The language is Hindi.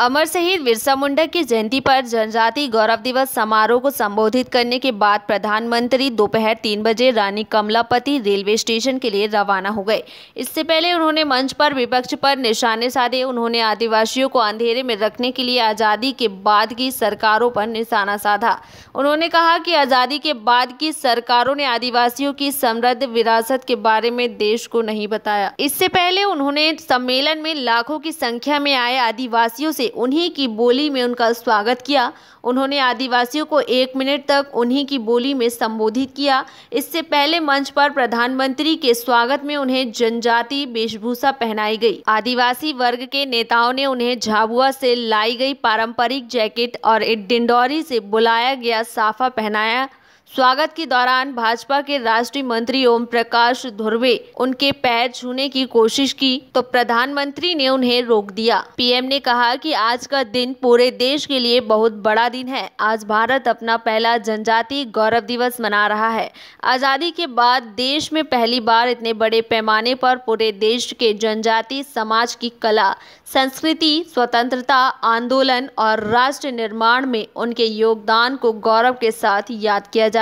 अमर शहीद बिरसा मुंडा की जयंती पर जनजाति गौरव दिवस समारोह को संबोधित करने के बाद प्रधानमंत्री दोपहर तीन बजे रानी कमलापति रेलवे स्टेशन के लिए रवाना हो गए इससे पहले उन्होंने मंच पर विपक्ष पर निशाने साधे उन्होंने आदिवासियों को अंधेरे में रखने के लिए आज़ादी के बाद की सरकारों पर निशाना साधा उन्होंने कहा कि आज़ादी के बाद की सरकारों ने आदिवासियों की समृद्ध विरासत के बारे में देश को नहीं बताया इससे पहले उन्होंने सम्मेलन में लाखों की संख्या में आए आदिवासियों से उन्हीं की बोली में उनका स्वागत किया उन्होंने आदिवासियों को एक मिनट तक उन्हीं की बोली में संबोधित किया इससे पहले मंच पर प्रधानमंत्री के स्वागत में उन्हें जनजाति वेशभूषा पहनाई गई आदिवासी वर्ग के नेताओं ने उन्हें झाबुआ से लाई गई पारंपरिक जैकेट और डिंडौरी से बुलाया गया साफा पहनाया स्वागत के दौरान भाजपा के राष्ट्रीय मंत्री ओम प्रकाश धुर्वे उनके पैर छूने की कोशिश की तो प्रधानमंत्री ने उन्हें रोक दिया पीएम ने कहा कि आज का दिन पूरे देश के लिए बहुत बड़ा दिन है आज भारत अपना पहला जनजाति गौरव दिवस मना रहा है आज़ादी के बाद देश में पहली बार इतने बड़े पैमाने पर पूरे देश के जनजाति समाज की कला संस्कृति स्वतंत्रता आंदोलन और राष्ट्र निर्माण में उनके योगदान को गौरव के साथ याद किया जा